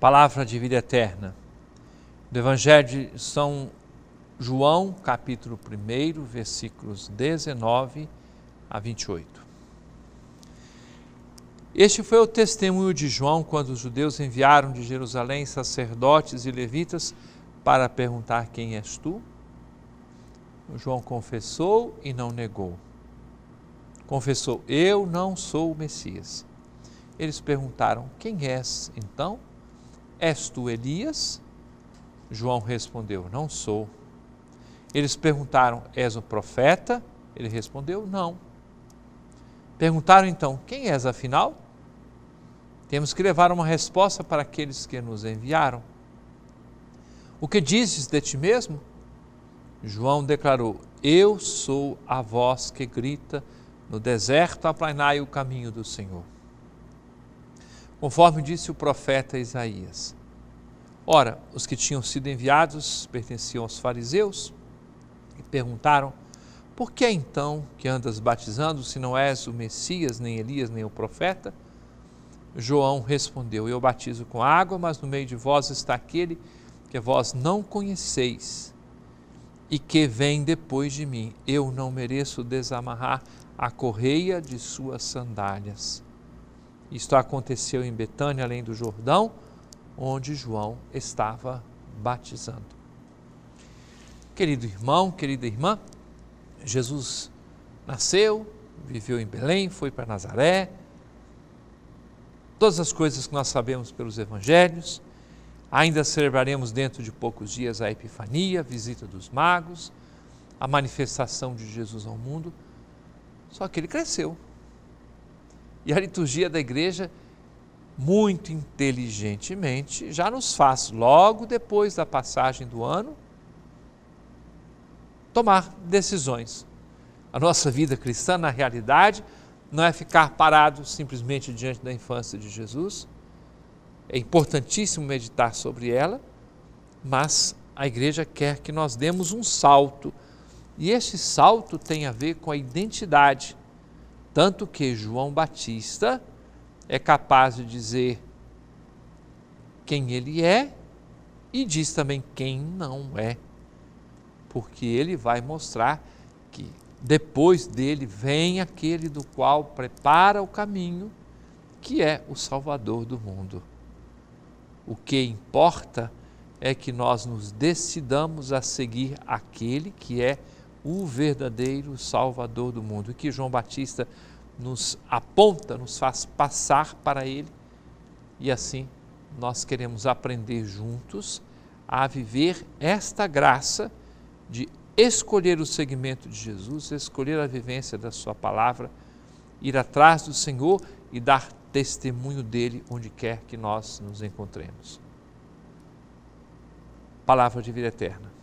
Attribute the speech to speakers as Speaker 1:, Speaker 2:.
Speaker 1: palavra de vida eterna. Do Evangelho de São João, capítulo 1, versículos 19 a 28. Este foi o testemunho de João quando os judeus enviaram de Jerusalém sacerdotes e levitas para perguntar: Quem és tu? João confessou e não negou. Confessou: Eu não sou o Messias. Eles perguntaram: Quem és então? És tu Elias? João respondeu: Não sou. Eles perguntaram: És o profeta? Ele respondeu: Não. Perguntaram então: Quem és afinal? Temos que levar uma resposta para aqueles que nos enviaram. O que dizes de ti mesmo? João declarou: Eu sou a voz que grita no deserto, aplainai o caminho do Senhor conforme disse o profeta Isaías. Ora, os que tinham sido enviados pertenciam aos fariseus e perguntaram: Por que então que andas batizando se não és o Messias, nem Elias, nem o profeta? João respondeu: Eu batizo com água, mas no meio de vós está aquele que vós não conheceis e que vem depois de mim. Eu não mereço desamarrar a correia de suas sandálias. Isto aconteceu em Betânia, além do Jordão, onde João estava batizando. Querido irmão, querida irmã, Jesus nasceu, viveu em Belém, foi para Nazaré. Todas as coisas que nós sabemos pelos evangelhos. Ainda celebraremos dentro de poucos dias a Epifania, a visita dos magos, a manifestação de Jesus ao mundo. Só que ele cresceu, e a liturgia da igreja, muito inteligentemente, já nos faz, logo depois da passagem do ano, tomar decisões. A nossa vida cristã, na realidade, não é ficar parado simplesmente diante da infância de Jesus. É importantíssimo meditar sobre ela, mas a igreja quer que nós demos um salto. E esse salto tem a ver com a identidade tanto que João Batista é capaz de dizer quem ele é e diz também quem não é, porque ele vai mostrar que depois dele vem aquele do qual prepara o caminho, que é o Salvador do mundo. O que importa é que nós nos decidamos a seguir aquele que é o verdadeiro Salvador do mundo. E que João Batista nos aponta, nos faz passar para ele, e assim nós queremos aprender juntos a viver esta graça de escolher o segmento de Jesus, escolher a vivência da Sua palavra, ir atrás do Senhor e dar testemunho dele onde quer que nós nos encontremos. Palavra de vida eterna.